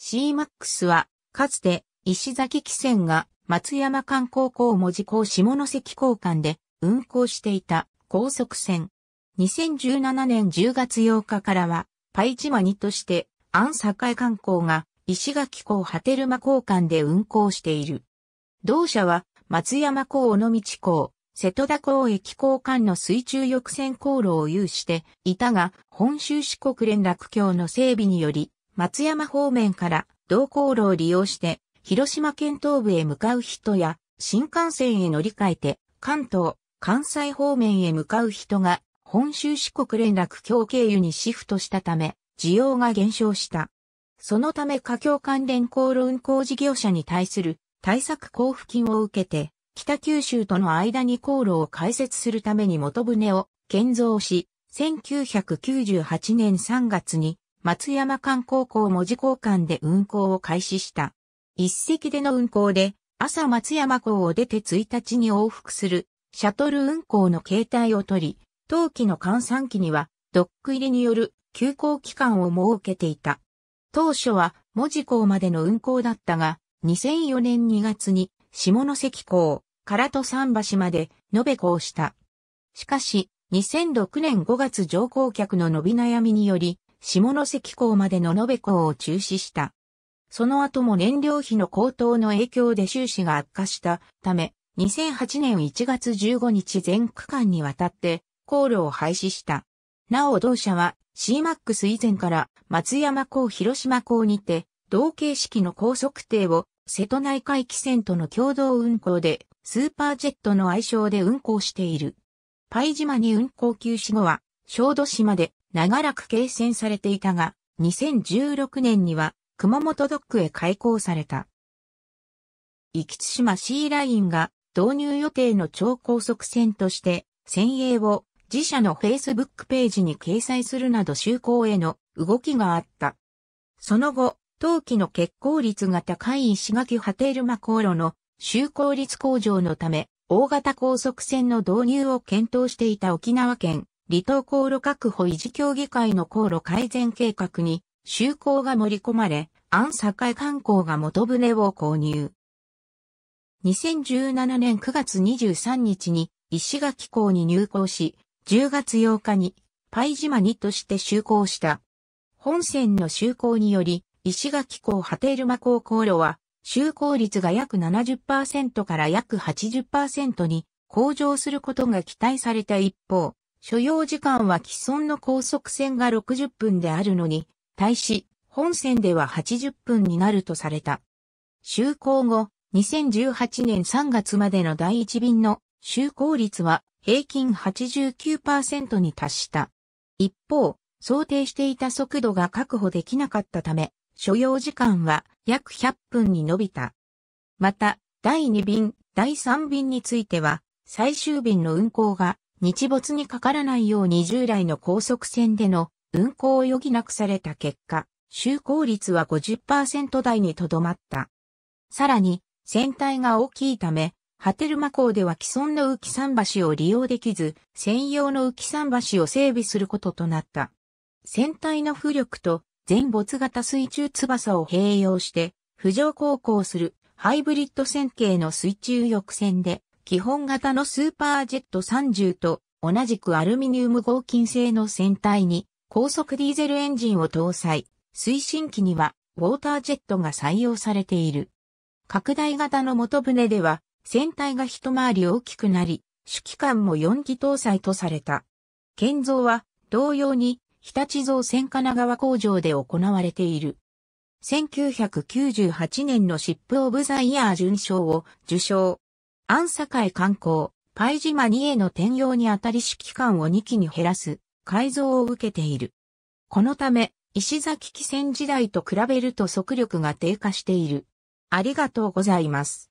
CMAX は、かつて、石崎汽船が松山観光港文字港下関港間で運行していた高速船。2017年10月8日からは、パイチマニとして、安境観光が石垣港波照間港間で運行している。同社は松山港尾道港、瀬戸田港駅港間の水中翼船航路を有していたが、本州四国連絡橋の整備により、松山方面から同航路を利用して、広島県東部へ向かう人や、新幹線へ乗り換えて、関東、関西方面へ向かう人が、本州四国連絡橋経由にシフトしたため、需要が減少した。そのため、華僑関連航路運行事業者に対する対策交付金を受けて、北九州との間に航路を開設するために元船を建造し、1998年3月に松山間高校文字交換で運行を開始した。一席での運行で、朝松山港を出て1日に往復する、シャトル運行の形態をとり、当期の換算期には、ドック入りによる休校期間を設けていた。当初は文字港までの運行だったが、2004年2月に下関港、唐戸桟橋まで延べ港した。しかし、2006年5月乗降客の伸び悩みにより、下関港までの延べ港を中止した。その後も燃料費の高騰の影響で収支が悪化したため、2008年1月15日全区間にわたって航路を廃止した。なお同社は CMAX 以前から松山港広島港にて同形式の高速艇を瀬戸内海汽船との共同運航でスーパージェットの愛称で運航している。パイ島に運航休止後は小豆島で長らく継戦されていたが、2016年には熊本ドックへ開港された。行生島 C ラインが導入予定の超高速船として、船営を自社の Facebook ページに掲載するなど就航への動きがあった。その後、当期の欠航率が高い石垣波照間航路の就航率向上のため、大型高速船の導入を検討していた沖縄県離島航路確保維持協議会の航路改善計画に、就航が盛り込まれ、安境観光が元船を購入。2017年9月23日に石垣港に入港し、10月8日にパイ島にとして就航した。本線の就航により、石垣港波照間港航路は、就航率が約70%から約80%に向上することが期待された一方、所要時間は既存の高速線が60分であるのに、対し、本線では80分になるとされた。就航後、2018年3月までの第一便の就航率は平均89%に達した。一方、想定していた速度が確保できなかったため、所要時間は約100分に伸びた。また、第2便、第3便については、最終便の運行が日没にかからないように従来の高速船での運航を余儀なくされた結果、就航率は50%台にとどまった。さらに、船体が大きいため、波照間港では既存の浮き桟橋を利用できず、専用の浮き桟橋を整備することとなった。船体の浮力と全没型水中翼を併用して、浮上航行するハイブリッド線形の水中翼船で、基本型のスーパージェット30と同じくアルミニウム合金製の船体に高速ディーゼルエンジンを搭載。推進機にはウォータージェットが採用されている。拡大型の元船では船体が一回り大きくなり、主機関も4機搭載とされた。建造は同様に日立造船神奈川工場で行われている。1998年のシップオブザイヤー準賞を受賞。安境観光、パイ島2への転用にあたり指揮官を2機に減らす改造を受けている。このため、石崎汽船時代と比べると速力が低下している。ありがとうございます。